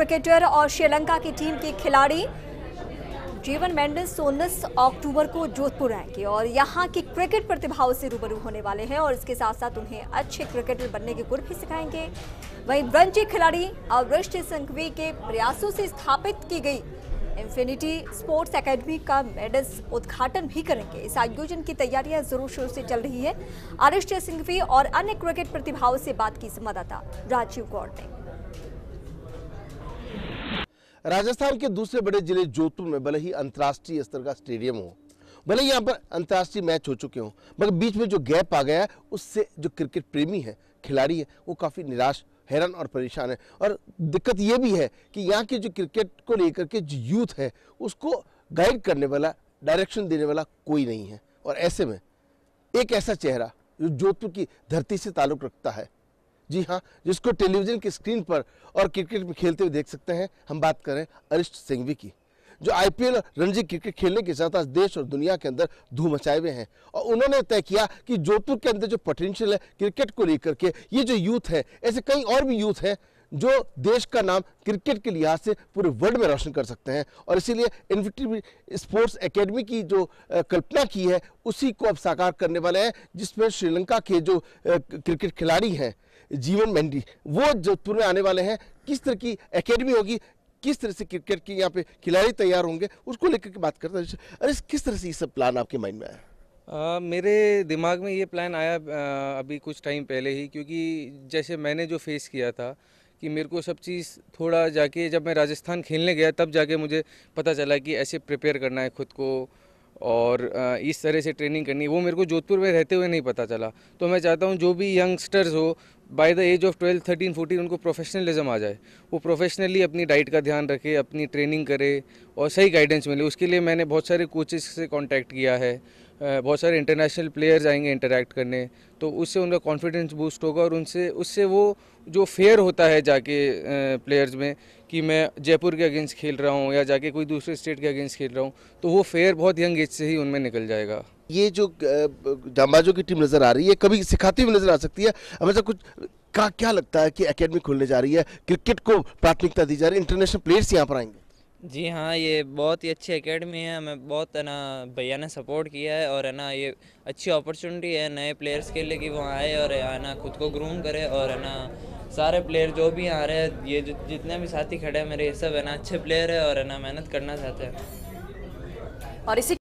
cricketer और श्रीलंका की team के खिलाड़ी जीवन मेंडिस उन्नीस अक्टूबर को जोधपुर आएंगे और यहाँ की क्रिकेट प्रतिभाओं से रूबरू होने वाले हैं और इसके साथ साथ उन्हें अच्छे क्रिकेटर बनने के गुर भी सिखाएंगे वहीं रणजी खिलाड़ी अवृष्टि संघवी के प्रयासों से स्थापित की गई इन्फिनिटी स्पोर्ट्स एकेडमी का मेडल्स उद्घाटन भी करेंगे इस आयोजन की तैयारियां जोरों शोर से चल रही है अरिष्ट सिंघवी और अन्य क्रिकेट प्रतिभाओं से बात की संवाददाता राजीव गौड़ ने राजस्थान के दूसरे बड़े जिले जोधपुर में भले ही अंतर्राष्ट्रीय स्तर का स्टेडियम हो भले यहाँ पर अंतर्राष्ट्रीय मैच हो चुके हों मगर बीच में जो गैप आ गया है उससे जो क्रिकेट प्रेमी है खिलाड़ी है वो काफ़ी निराश हैरान और परेशान है और दिक्कत ये भी है कि यहाँ के जो क्रिकेट को लेकर के जो यूथ है उसको गाइड करने वाला डायरेक्शन देने वाला कोई नहीं है और ऐसे में एक ऐसा चेहरा जो जोधपुर की धरती से ताल्लुक़ रखता है जी हाँ जिसको टेलीविज़न की स्क्रीन पर और क्रिकेट में खेलते हुए देख सकते हैं हम बात करें अरिष्ट सिंघवी की जो आईपीएल और रणजी क्रिकेट खेलने के साथ आज देश और दुनिया के अंदर धूम मचाए हुए हैं और उन्होंने तय किया कि जोधपुर के अंदर जो पोटेंशियल है क्रिकेट को लेकर के ये जो यूथ है ऐसे कई और भी यूथ हैं जो देश का नाम क्रिकेट के लिहाज से पूरे वर्ल्ड में रोशन कर सकते हैं और इसीलिए इन्फिटी स्पोर्ट्स एकेडमी की जो कल्पना की है उसी को अब साकार करने वाले हैं जिसमें श्रीलंका के जो क्रिकेट खिलाड़ी हैं जीवन मेंडी वो जोधपुर में आने वाले हैं किस तरह की एकेडमी होगी किस तरह से क्रिकेट के यहाँ पे खिलाड़ी तैयार होंगे उसको लेकर के बात करते हैं अरे किस तरह से ये सब प्लान आपके माइंड में आया Uh, मेरे दिमाग में ये प्लान आया uh, अभी कुछ टाइम पहले ही क्योंकि जैसे मैंने जो फेस किया था कि मेरे को सब चीज़ थोड़ा जाके जब मैं राजस्थान खेलने गया तब जाके मुझे पता चला कि ऐसे प्रिपेयर करना है खुद को और uh, इस तरह से ट्रेनिंग करनी है वो मेरे को जोधपुर में रहते हुए नहीं पता चला तो मैं चाहता हूँ जो भी यंगस्टर्स हो by the age of twelve thirteen fourteen उनको प्रोफेशनलिज्म आ जाए वो प्रोफेशनली अपनी डाइट का ध्यान रखे अपनी ट्रेनिंग करे और सही गाइडेंस मिले उसके लिए मैंने बहुत सारे कोचेस से कांटेक्ट किया है बहुत सारे इंटरनेशनल प्लेयर्स आएंगे इंटरेक्ट करने तो उससे उनका कॉन्फिडेंस बूस्ट होगा और उनसे उससे वो जो फेयर होता है जाके प्लेयर्स में कि मैं जयपुर के अगेंस्ट खेल रहा हूँ या जाके कोई दूसरे स्टेट के अगेंस्ट खेल रहा हूँ तो वो फेयर बहुत यंग एज से ही उनमें निकल जाएगा ये जो जामबाजों की टीम नज़र आ रही है कभी सिखाती हुई नज़र आ सकती है हमेशा अच्छा, कुछ का क्या लगता है कि एकेडमी खुलने जा रही है क्रिकेट को प्राथमिकता दी जा रही है इंटरनेशनल प्लेयर्स यहाँ पर आएंगे जी हाँ ये बहुत ही अच्छी एकेडमी है हमें बहुत है ना भैया ने सपोर्ट किया है और है ना ये अच्छी अपॉर्चुनिटी है नए प्लेयर्स के लिए कि वो आए और है ना खुद को ग्रूम करे और है ना सारे प्लेयर जो भी आ रहे हैं ये जितने भी साथी खड़े हैं मेरे ये सब है ना अच्छे प्लेयर है और है ना मेहनत करना चाहते हैं और इसी